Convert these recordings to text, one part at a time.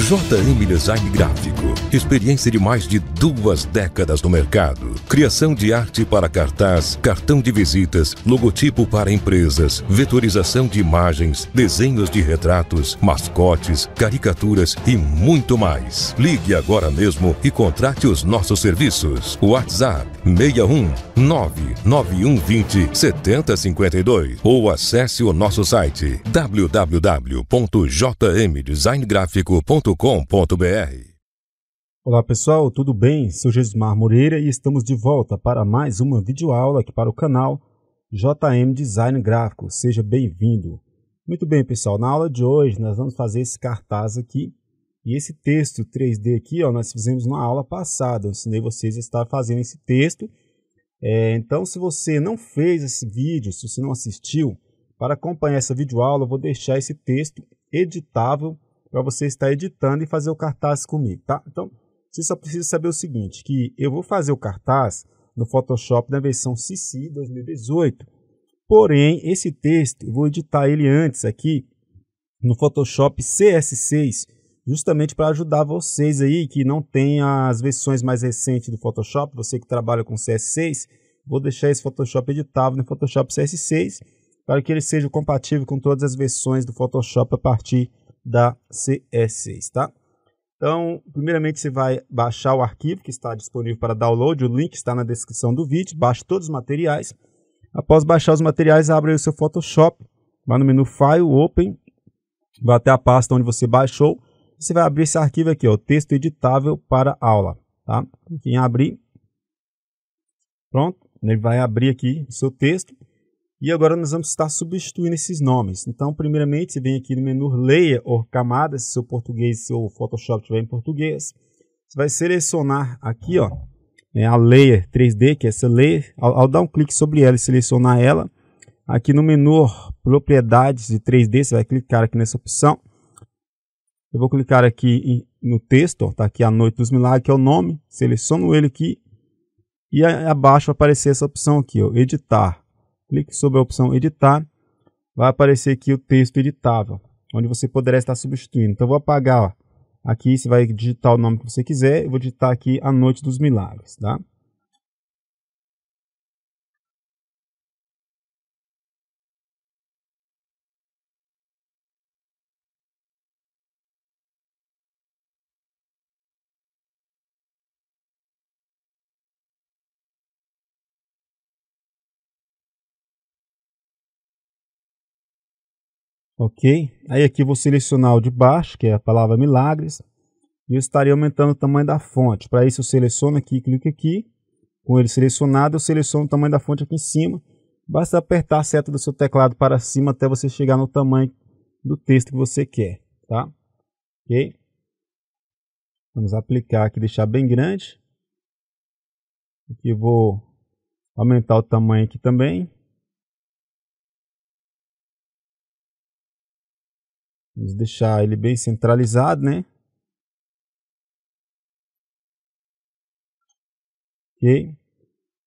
JM Design Gráfico. Experiência de mais de duas décadas no mercado. Criação de arte para cartaz, cartão de visitas, logotipo para empresas, vetorização de imagens, desenhos de retratos, mascotes, caricaturas e muito mais. Ligue agora mesmo e contrate os nossos serviços. WhatsApp 61 99120 7052 ou acesse o nosso site www.jmdesigngrafico.com.br. Olá pessoal, tudo bem? Sou Gesmar Moreira e estamos de volta para mais uma videoaula aqui para o canal JM Design Gráfico. Seja bem-vindo. Muito bem, pessoal, na aula de hoje nós vamos fazer esse cartaz aqui e esse texto 3D aqui, ó, nós fizemos na aula passada, eu ensinei vocês a estar fazendo esse texto. É, então, se você não fez esse vídeo, se você não assistiu, para acompanhar essa videoaula, eu vou deixar esse texto editável para você estar editando e fazer o cartaz comigo, tá? Então, você só precisa saber o seguinte, que eu vou fazer o cartaz no Photoshop na versão CC 2018. Porém, esse texto, eu vou editar ele antes aqui no Photoshop CS6 justamente para ajudar vocês aí que não tem as versões mais recentes do Photoshop, você que trabalha com CS6, vou deixar esse Photoshop editável no Photoshop CS6 para que ele seja compatível com todas as versões do Photoshop a partir da CS6, tá? Então, primeiramente você vai baixar o arquivo que está disponível para download, o link está na descrição do vídeo, baixe todos os materiais. Após baixar os materiais, abra o seu Photoshop, vá no menu File, Open, vá até a pasta onde você baixou, você vai abrir esse arquivo aqui, ó, texto editável para aula, tá? em abrir, pronto, ele vai abrir aqui o seu texto. E agora nós vamos estar substituindo esses nomes. Então, primeiramente, você vem aqui no menu Leia ou Camadas, se seu português, seu Photoshop estiver em português. Você vai selecionar aqui, ó, né, a Layer 3D, que é essa Layer. Ao, ao dar um clique sobre ela e selecionar ela, aqui no menu Propriedades de 3D, você vai clicar aqui nessa opção. Eu vou clicar aqui no texto, está aqui a Noite dos Milagres, que é o nome, seleciono ele aqui e abaixo vai aparecer essa opção aqui, ó, editar. Clique sobre a opção editar, vai aparecer aqui o texto editável, onde você poderá estar substituindo. Então, eu vou apagar ó, aqui, você vai digitar o nome que você quiser, eu vou digitar aqui a Noite dos Milagres, tá? ok? Aí aqui vou selecionar o de baixo, que é a palavra milagres, e eu estaria aumentando o tamanho da fonte. Para isso eu seleciono aqui, clico aqui, com ele selecionado eu seleciono o tamanho da fonte aqui em cima. Basta apertar a seta do seu teclado para cima até você chegar no tamanho do texto que você quer, tá? Ok? Vamos aplicar aqui, deixar bem grande. Aqui vou aumentar o tamanho aqui também, Vamos deixar ele bem centralizado, né? Ok.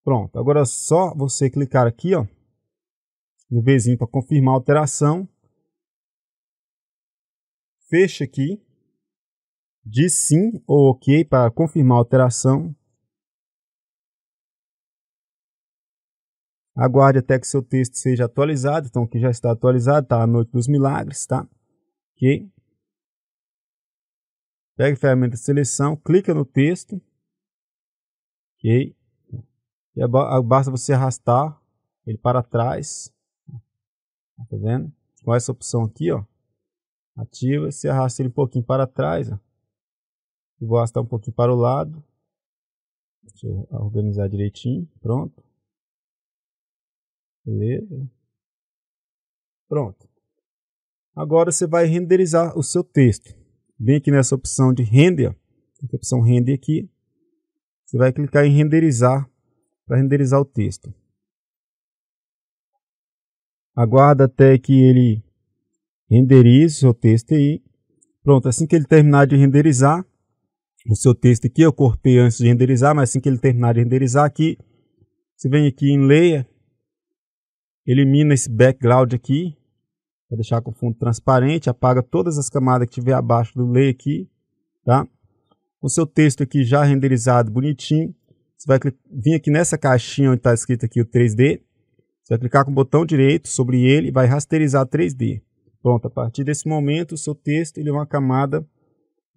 Pronto. Agora é só você clicar aqui, ó, no Bzinho para confirmar a alteração. Fecha aqui. Diz sim ou ok para confirmar a alteração. Aguarde até que seu texto seja atualizado. Então, aqui já está atualizado, tá? a Noite dos Milagres, tá? Ok? Pega a ferramenta de seleção, clica no texto. Ok? E basta você arrastar ele para trás. Tá vendo? Com essa opção aqui, ó. Ativa, se arrasta ele um pouquinho para trás, ó. vou arrastar um pouquinho para o lado. Deixa eu organizar direitinho. Pronto. Beleza. Pronto. Agora você vai renderizar o seu texto. Vem aqui nessa opção de render, a opção render aqui. Você vai clicar em renderizar para renderizar o texto. Aguarda até que ele renderize o seu texto aí. Pronto, assim que ele terminar de renderizar o seu texto aqui, eu cortei antes de renderizar, mas assim que ele terminar de renderizar aqui, você vem aqui em Layer, elimina esse background aqui, Vou deixar com o fundo transparente, apaga todas as camadas que tiver abaixo do lay aqui, tá? O seu texto aqui já renderizado, bonitinho. Você vai vir aqui nessa caixinha onde está escrito aqui o 3D. Você vai clicar com o botão direito sobre ele e vai rasterizar 3D. Pronto, a partir desse momento o seu texto ele é uma camada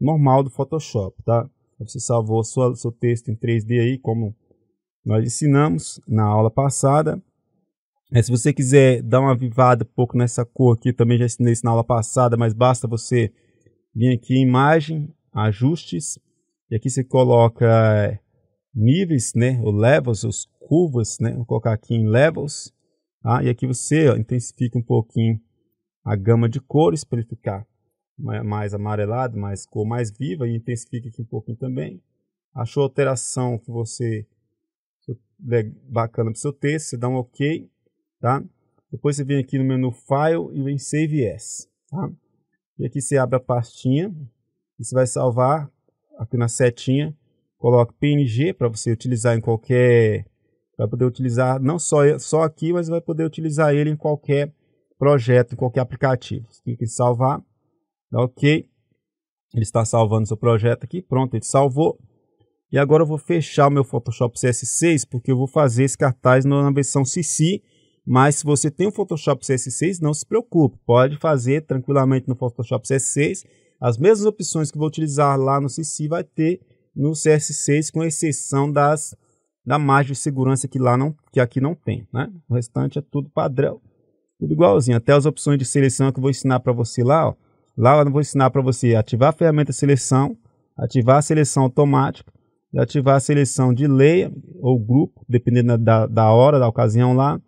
normal do Photoshop, tá? Você salvou o seu texto em 3D aí, como nós ensinamos na aula passada. É, se você quiser dar uma avivada um pouco nessa cor aqui, também já ensinei isso na aula passada, mas basta você vir aqui em imagem, ajustes, e aqui você coloca é, níveis, né, ou levels, os curvas, né, vou colocar aqui em levels, tá? e aqui você ó, intensifica um pouquinho a gama de cores para ele ficar mais amarelado, mais cor mais viva, e intensifica aqui um pouquinho também. Achou a alteração que você bacana para o seu texto, você dá um OK, tá? Depois você vem aqui no menu File e vem Save As, tá? E aqui você abre a pastinha, e você vai salvar aqui na setinha, coloca PNG para você utilizar em qualquer, vai poder utilizar não só só aqui, mas vai poder utilizar ele em qualquer projeto, em qualquer aplicativo. Você clica em salvar, dá OK. Ele está salvando seu projeto aqui, pronto, ele salvou. E agora eu vou fechar o meu Photoshop CS6 porque eu vou fazer esse cartaz na versão CC mas se você tem o Photoshop CS6, não se preocupe, pode fazer tranquilamente no Photoshop CS6. As mesmas opções que vou utilizar lá no CC vai ter no CS6, com exceção das da margem de segurança que lá não que aqui não tem, né? O restante é tudo padrão, tudo igualzinho. Até as opções de seleção que eu vou ensinar para você lá, ó. Lá eu vou ensinar para você ativar a ferramenta seleção, ativar a seleção automática e ativar a seleção de leia ou grupo, dependendo da, da hora, da ocasião lá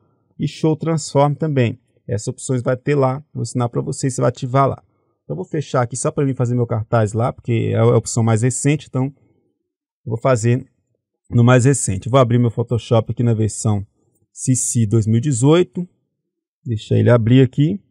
e Show Transform também. Essas opções vai ter lá, vou ensinar para vocês, você vai ativar lá. Então vou fechar aqui só para mim fazer meu cartaz lá, porque é a é opção mais recente, então vou fazer no mais recente. Vou abrir meu Photoshop aqui na versão CC 2018, deixa ele abrir aqui.